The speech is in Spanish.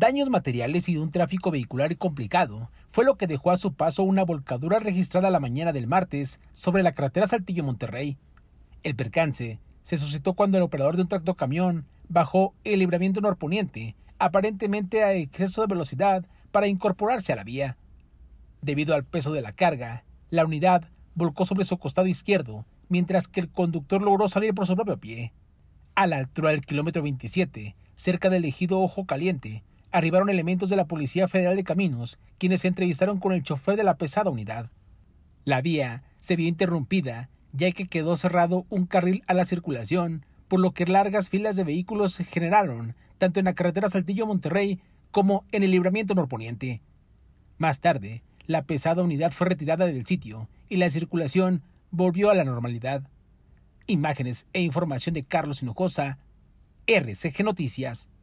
daños materiales y un tráfico vehicular complicado fue lo que dejó a su paso una volcadura registrada la mañana del martes sobre la carretera Saltillo Monterrey. El percance se suscitó cuando el operador de un tractocamión bajó el libramiento norponiente, aparentemente a exceso de velocidad, para incorporarse a la vía. Debido al peso de la carga, la unidad volcó sobre su costado izquierdo, mientras que el conductor logró salir por su propio pie. A la altura del kilómetro 27, cerca del ejido Ojo Caliente, arribaron elementos de la Policía Federal de Caminos, quienes se entrevistaron con el chofer de la pesada unidad. La vía se vio interrumpida, ya que quedó cerrado un carril a la circulación, por lo que largas filas de vehículos se generaron, tanto en la carretera Saltillo-Monterrey como en el libramiento norponiente. Más tarde, la pesada unidad fue retirada del sitio y la circulación volvió a la normalidad. Imágenes e información de Carlos Hinojosa, RCG Noticias.